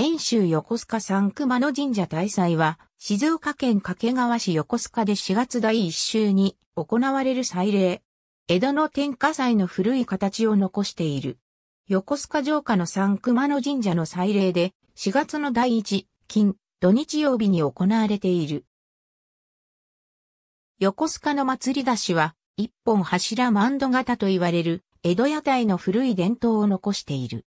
遠州横須賀三熊野神社大祭は、静岡県掛川市横須賀で4月第1週に行われる祭礼。江戸の天下祭の古い形を残している。横須賀城下の三熊野神社の祭礼で、4月の第1、金、土日曜日に行われている。横須賀の祭り出しは、一本柱マンド型と言われる、江戸屋台の古い伝統を残している。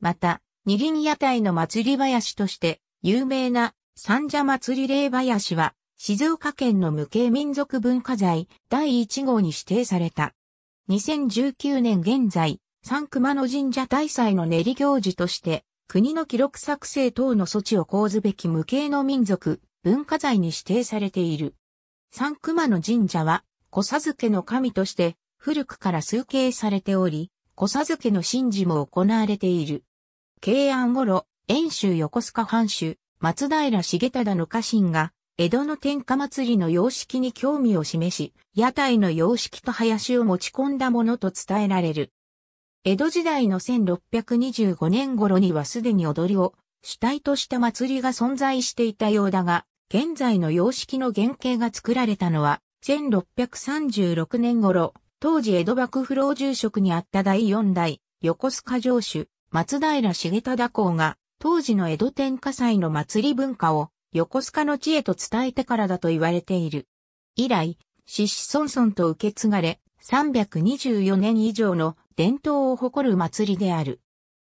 また、二輪屋台の祭り林として有名な三社祭り霊林は静岡県の無形民族文化財第1号に指定された。2019年現在、三熊野神社大祭の練り行事として国の記録作成等の措置を講ずべき無形の民族文化財に指定されている。三熊野神社は小授けの神として古くから崇敬されており、小授けの神事も行われている。慶安頃、遠州横須賀藩主、松平重忠の家臣が、江戸の天下祭りの様式に興味を示し、屋台の様式と林を持ち込んだものと伝えられる。江戸時代の1625年頃にはすでに踊りを主体とした祭りが存在していたようだが、現在の様式の原型が作られたのは、1636年頃、当時江戸幕府老住職にあった第四代、横須賀城主、松平重忠公が、当時の江戸天下祭の祭り文化を、横須賀の地へと伝えてからだと言われている。以来、獅子孫孫と受け継がれ、324年以上の伝統を誇る祭りである。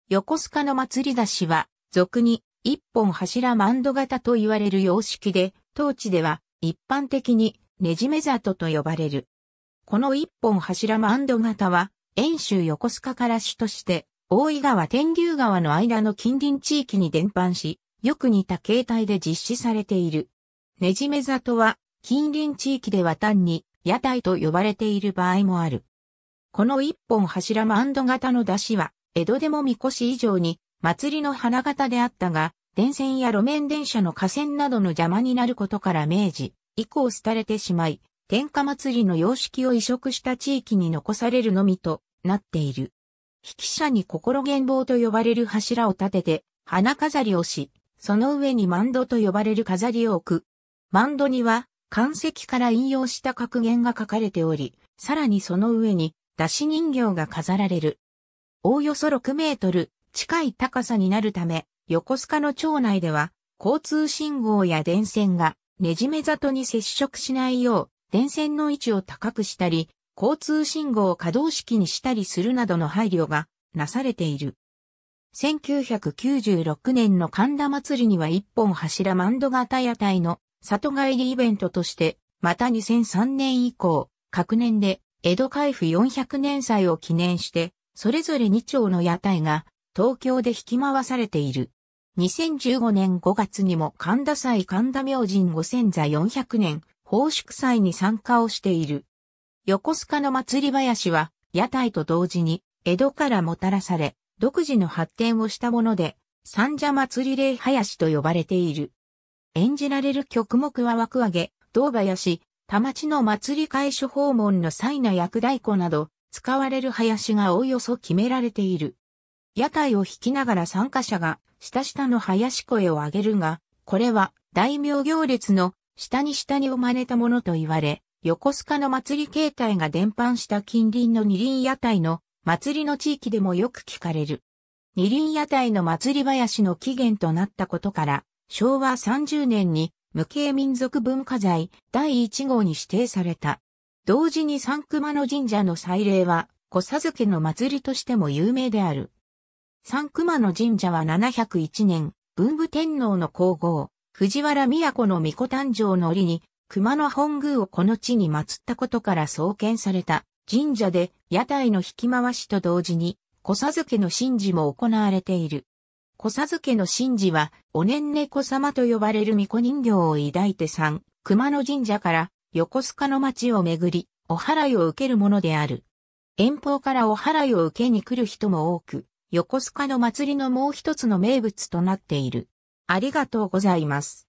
横須賀の祭り出しは、俗に一本柱マンド型と言われる様式で、当地では一般的にねじめ里と呼ばれる。この一本柱マンド型は、遠州横須賀から主として大井川天竜川の間の近隣地域に伝播し、よく似た形態で実施されている。ねじめ里は、近隣地域では単に、屋台と呼ばれている場合もある。この一本柱マンド型の出汁は、江戸でもみこし以上に、祭りの花形であったが、電線や路面電車の架線などの邪魔になることから明治、以降廃れてしまい、天下祭りの様式を移植した地域に残されるのみとなっている。筆者に心原棒と呼ばれる柱を立てて、花飾りをし、その上にマンドと呼ばれる飾りを置く。マンドには、漢石から引用した格言が書かれており、さらにその上に、出し人形が飾られる。おおよそ6メートル近い高さになるため、横須賀の町内では、交通信号や電線が、ねじめ里に接触しないよう、電線の位置を高くしたり、交通信号を可動式にしたりするなどの配慮がなされている。1996年の神田祭りには一本柱マンド型屋台の里帰りイベントとして、また2003年以降、各年で江戸開府400年祭を記念して、それぞれ2丁の屋台が東京で引き回されている。2015年5月にも神田祭神田明神五千座400年、奉祝祭に参加をしている。横須賀の祭り林は、屋台と同時に、江戸からもたらされ、独自の発展をしたもので、三社祭り礼林と呼ばれている。演じられる曲目は枠上げ、銅林、田町の祭り会所訪問の際の役太鼓など、使われる林がおおよそ決められている。屋台を引きながら参加者が、下下の林声を上げるが、これは大名行列の下に下に生まれたものと言われ、横須賀の祭り形態が伝播した近隣の二輪屋台の祭りの地域でもよく聞かれる。二輪屋台の祭り林の起源となったことから、昭和30年に無形民族文化財第1号に指定された。同時に三熊野神社の祭礼は、小佐けの祭りとしても有名である。三熊野神社は701年、文武天皇の皇后、藤原都の御子誕生の折に熊野本宮をこの地に祀ったことから創建された神社で屋台の引き回しと同時に、小佐けの神事も行われている。小佐けの神事は、お年猫様と呼ばれる巫女人形を抱いて三、熊野神社から横須賀の町を巡り、お祓いを受けるものである。遠方からお祓いを受けに来る人も多く、横須賀の祭りのもう一つの名物となっている。ありがとうございます。